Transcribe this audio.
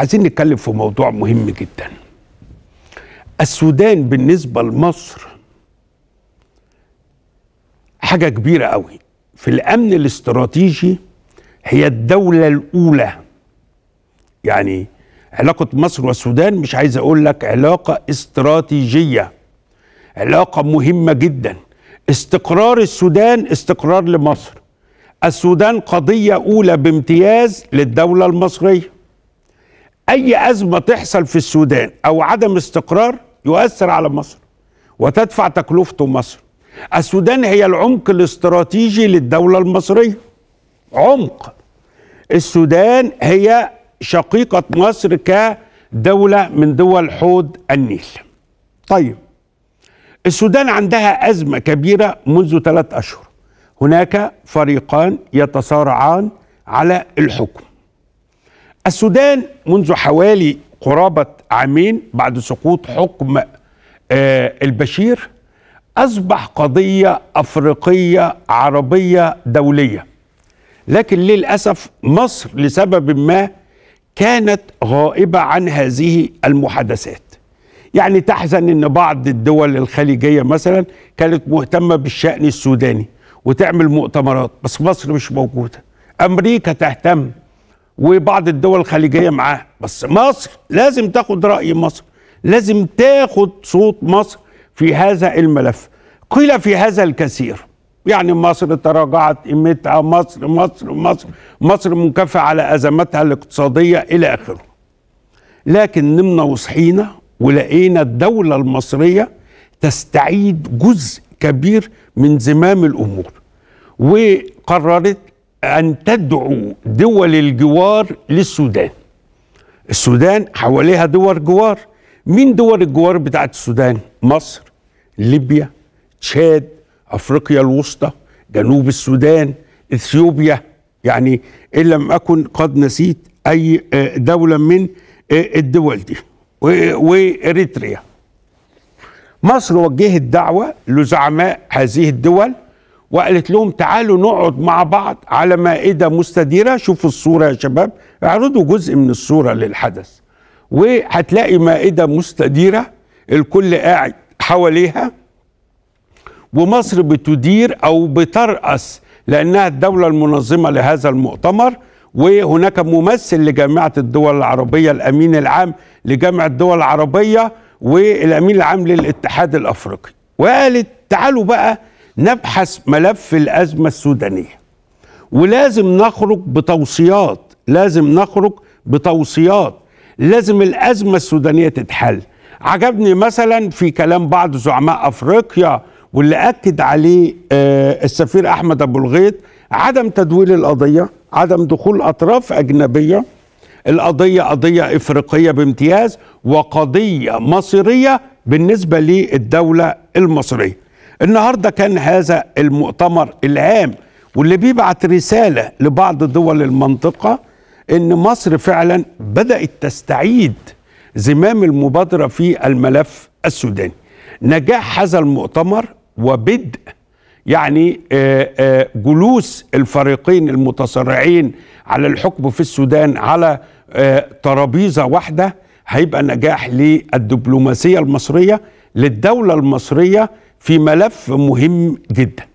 عايزين نتكلم في موضوع مهم جدا السودان بالنسبة لمصر حاجة كبيرة قوي في الأمن الاستراتيجي هي الدولة الأولى يعني علاقة مصر والسودان مش عايز أقول لك علاقة استراتيجية علاقة مهمة جدا استقرار السودان استقرار لمصر السودان قضية أولى بامتياز للدولة المصرية أي أزمة تحصل في السودان أو عدم استقرار يؤثر على مصر وتدفع تكلفته مصر السودان هي العمق الاستراتيجي للدولة المصرية عمق السودان هي شقيقة مصر كدولة من دول حوض النيل طيب السودان عندها أزمة كبيرة منذ ثلاث أشهر هناك فريقان يتصارعان على الحكم السودان منذ حوالي قرابة عامين بعد سقوط حكم آه، البشير أصبح قضية أفريقية عربية دولية لكن للأسف مصر لسبب ما كانت غائبة عن هذه المحادثات يعني تحزن أن بعض الدول الخليجية مثلا كانت مهتمة بالشأن السوداني وتعمل مؤتمرات بس مصر مش موجودة أمريكا تهتم وبعض الدول الخليجيه معاه بس مصر لازم تاخد راي مصر لازم تاخد صوت مصر في هذا الملف قيل في هذا الكثير يعني مصر تراجعت قيمتها مصر مصر مصر مصر منكفة على أزمتها الاقتصادية إلى آخره لكن نمنا وصحينا ولقينا الدولة المصرية تستعيد جزء كبير من زمام الأمور وقررت أن تدعو دول الجوار للسودان السودان حواليها دول جوار مين دول الجوار بتاعت السودان مصر ليبيا تشاد أفريقيا الوسطى جنوب السودان إثيوبيا يعني إن لم أكن قد نسيت أي آه، دولة من آه، الدول دي وإريتريا مصر وجهت دعوة لزعماء هذه الدول وقالت لهم تعالوا نقعد مع بعض على مائدة مستديرة شوفوا الصورة يا شباب اعرضوا جزء من الصورة للحدث وهتلاقي مائدة مستديرة الكل قاعد حواليها ومصر بتدير أو بترأس لأنها الدولة المنظمة لهذا المؤتمر وهناك ممثل لجامعة الدول العربية الأمين العام لجامعة الدول العربية والأمين العام للاتحاد الأفريقي وقالت تعالوا بقى نبحث ملف الأزمة السودانية ولازم نخرج بتوصيات لازم نخرج بتوصيات لازم الأزمة السودانية تتحل عجبني مثلا في كلام بعض زعماء أفريقيا واللي أكد عليه آه، السفير أحمد أبو الغيط عدم تدويل القضية عدم دخول أطراف أجنبية القضية قضية إفريقية بامتياز وقضية مصيرية بالنسبة للدولة المصرية النهارده كان هذا المؤتمر العام واللي بيبعت رساله لبعض دول المنطقه ان مصر فعلا بدات تستعيد زمام المبادره في الملف السوداني. نجاح هذا المؤتمر وبدء يعني آه، آه، جلوس الفريقين المتصارعين على الحكم في السودان على آه، ترابيزه واحده هيبقى نجاح للدبلوماسيه المصريه للدوله المصريه في ملف مهم جدا